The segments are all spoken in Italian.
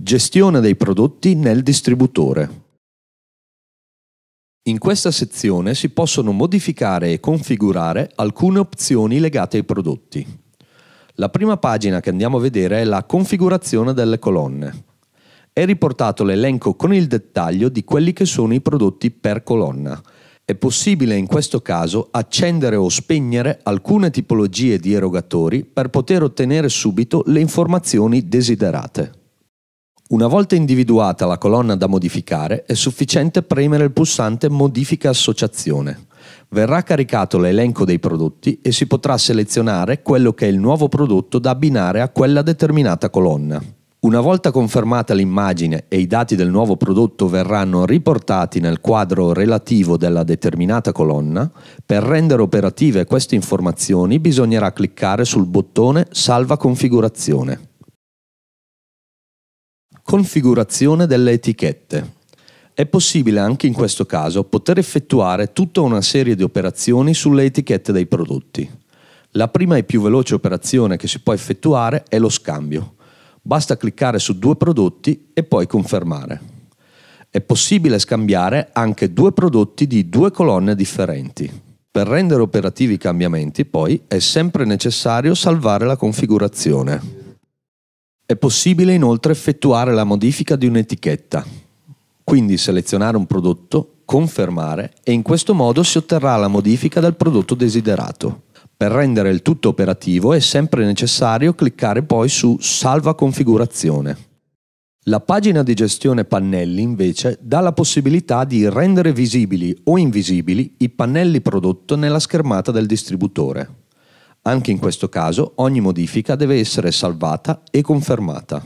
Gestione dei prodotti nel distributore. In questa sezione si possono modificare e configurare alcune opzioni legate ai prodotti. La prima pagina che andiamo a vedere è la configurazione delle colonne. È riportato l'elenco con il dettaglio di quelli che sono i prodotti per colonna. È possibile in questo caso accendere o spegnere alcune tipologie di erogatori per poter ottenere subito le informazioni desiderate. Una volta individuata la colonna da modificare, è sufficiente premere il pulsante Modifica associazione. Verrà caricato l'elenco dei prodotti e si potrà selezionare quello che è il nuovo prodotto da abbinare a quella determinata colonna. Una volta confermata l'immagine e i dati del nuovo prodotto verranno riportati nel quadro relativo della determinata colonna, per rendere operative queste informazioni bisognerà cliccare sul bottone Salva configurazione. Configurazione delle etichette. È possibile anche in questo caso poter effettuare tutta una serie di operazioni sulle etichette dei prodotti. La prima e più veloce operazione che si può effettuare è lo scambio. Basta cliccare su due prodotti e poi confermare. È possibile scambiare anche due prodotti di due colonne differenti. Per rendere operativi i cambiamenti, poi, è sempre necessario salvare la configurazione. È possibile inoltre effettuare la modifica di un'etichetta, quindi selezionare un prodotto, confermare e in questo modo si otterrà la modifica del prodotto desiderato. Per rendere il tutto operativo è sempre necessario cliccare poi su Salva configurazione. La pagina di gestione pannelli invece dà la possibilità di rendere visibili o invisibili i pannelli prodotto nella schermata del distributore. Anche in questo caso ogni modifica deve essere salvata e confermata.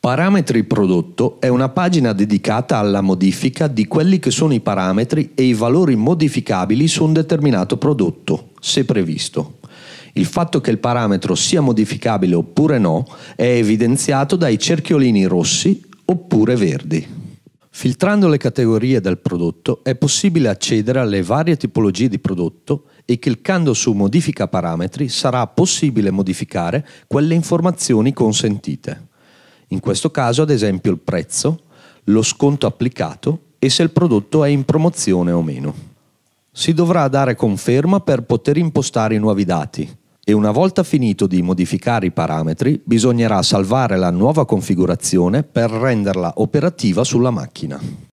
Parametri prodotto è una pagina dedicata alla modifica di quelli che sono i parametri e i valori modificabili su un determinato prodotto, se previsto. Il fatto che il parametro sia modificabile oppure no è evidenziato dai cerchiolini rossi oppure verdi. Filtrando le categorie del prodotto è possibile accedere alle varie tipologie di prodotto e cliccando su Modifica parametri sarà possibile modificare quelle informazioni consentite. In questo caso ad esempio il prezzo, lo sconto applicato e se il prodotto è in promozione o meno. Si dovrà dare conferma per poter impostare i nuovi dati, e una volta finito di modificare i parametri bisognerà salvare la nuova configurazione per renderla operativa sulla macchina.